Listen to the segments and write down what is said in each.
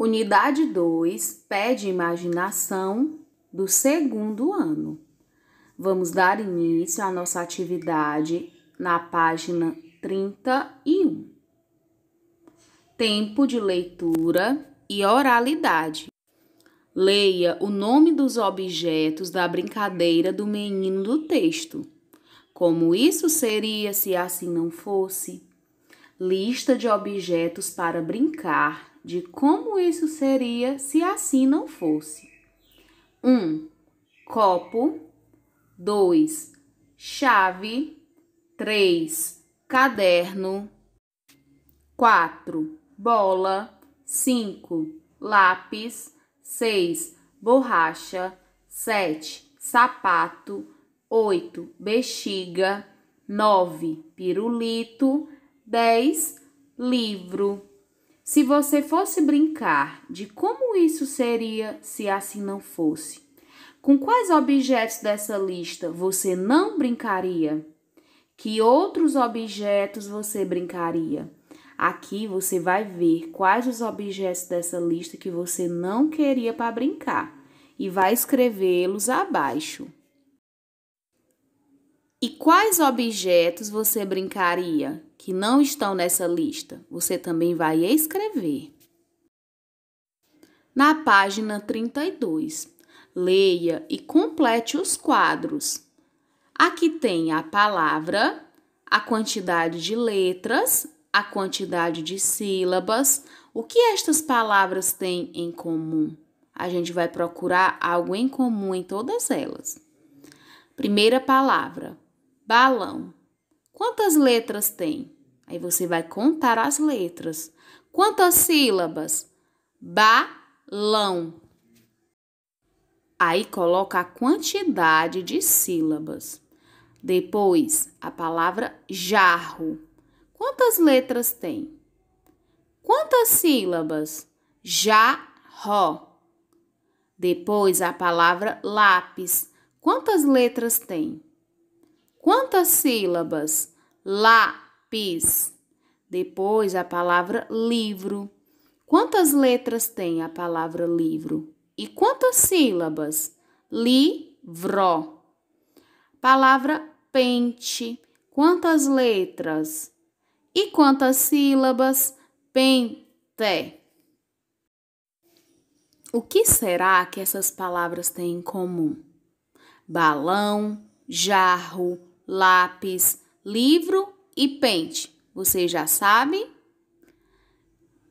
Unidade 2 pede imaginação do segundo ano. Vamos dar início à nossa atividade na página 31. Tempo de leitura e oralidade. Leia o nome dos objetos da brincadeira do menino do texto. Como isso seria se assim não fosse? lista de objetos para brincar de como isso seria se assim não fosse. 1. Um, copo. 2. Chave. 3. Caderno. 4. Bola. 5. Lápis. 6. Borracha. 7. Sapato. 8. Bexiga. 9. Pirulito. 10. Livro. Se você fosse brincar de como isso seria se assim não fosse, com quais objetos dessa lista você não brincaria? Que outros objetos você brincaria? Aqui você vai ver quais os objetos dessa lista que você não queria para brincar e vai escrevê-los abaixo. E quais objetos você brincaria que não estão nessa lista? Você também vai escrever. Na página 32, leia e complete os quadros. Aqui tem a palavra, a quantidade de letras, a quantidade de sílabas, o que estas palavras têm em comum. A gente vai procurar algo em comum em todas elas. Primeira palavra, balão. Quantas letras tem? Aí você vai contar as letras. Quantas sílabas? Balão. Aí coloca a quantidade de sílabas. Depois, a palavra jarro. Quantas letras tem? Quantas sílabas? Jarro. Depois, a palavra lápis. Quantas letras tem? Quantas sílabas? Lápis. Depois a palavra livro. Quantas letras tem a palavra livro? E quantas sílabas? Livro. Palavra pente. Quantas letras? E quantas sílabas? Pente. O que será que essas palavras têm em comum? Balão, jarro, lápis, livro e pente. Você já sabe?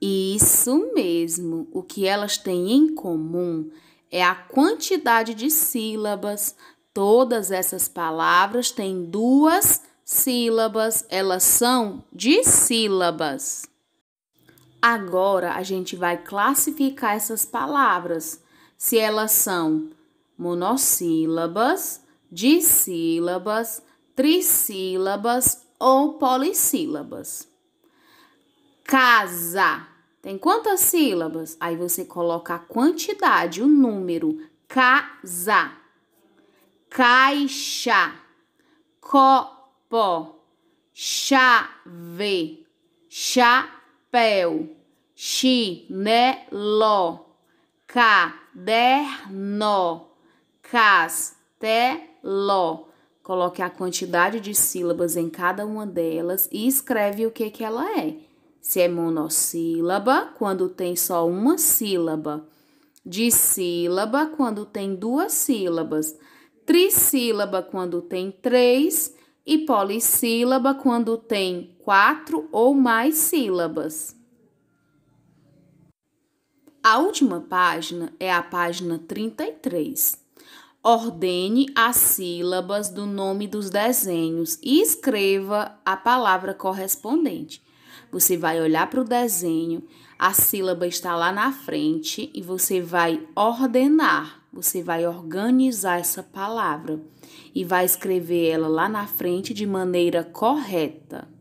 Isso mesmo. O que elas têm em comum é a quantidade de sílabas. Todas essas palavras têm duas sílabas, elas são dissílabas. Agora a gente vai classificar essas palavras, se elas são monossílabas, dissílabas, trissílabas ou polissílabas. Casa tem quantas sílabas? Aí você coloca a quantidade, o número. Casa, caixa, copo, chave, chapéu, chinelo, caderno, castelo Coloque a quantidade de sílabas em cada uma delas e escreve o que, que ela é. Se é monossílaba, quando tem só uma sílaba. Dissílaba, quando tem duas sílabas. Trissílaba, quando tem três. E polissílaba, quando tem quatro ou mais sílabas. A última página é a página 33. Ordene as sílabas do nome dos desenhos e escreva a palavra correspondente. Você vai olhar para o desenho, a sílaba está lá na frente e você vai ordenar, você vai organizar essa palavra e vai escrever ela lá na frente de maneira correta.